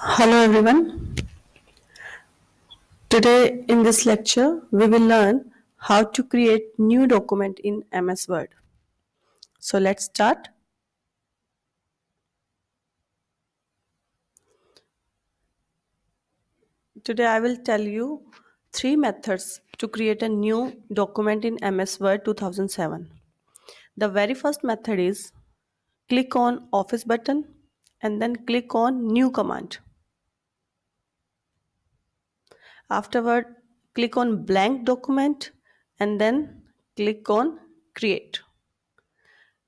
Hello everyone. Today in this lecture we will learn how to create new document in MS Word. So let's start. Today I will tell you three methods to create a new document in MS Word 2007. The very first method is click on office button and then click on new command. Afterward, click on blank document and then click on create.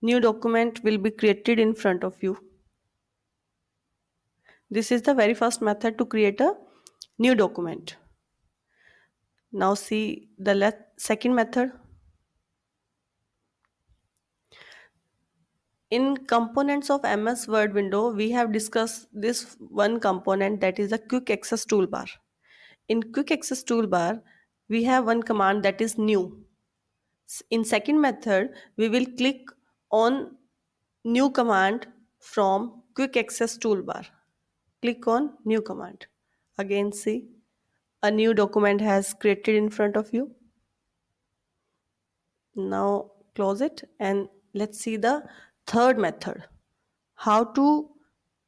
New document will be created in front of you. This is the very first method to create a new document. Now see the second method. In components of MS Word window, we have discussed this one component that is the quick access toolbar. In quick access toolbar, we have one command that is new. In second method, we will click on new command from quick access toolbar. Click on new command. Again see, a new document has created in front of you. Now close it and let's see the third method. How to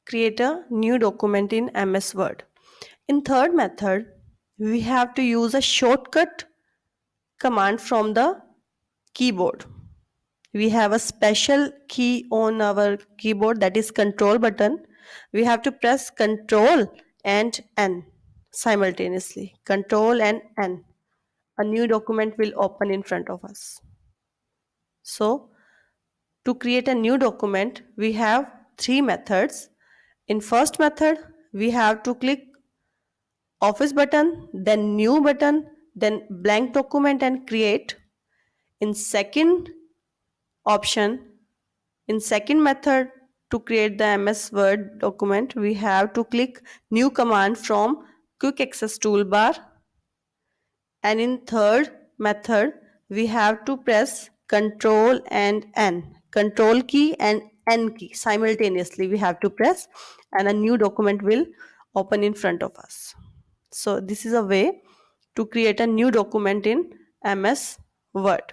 create a new document in MS Word. In third method, we have to use a shortcut command from the keyboard we have a special key on our keyboard that is control button we have to press control and n simultaneously control and n a new document will open in front of us so to create a new document we have three methods in first method we have to click office button, then new button, then blank document and create. In second option, in second method to create the MS Word document, we have to click new command from quick access toolbar. And in third method, we have to press control and N, control key and N key simultaneously we have to press and a new document will open in front of us. So this is a way to create a new document in MS Word.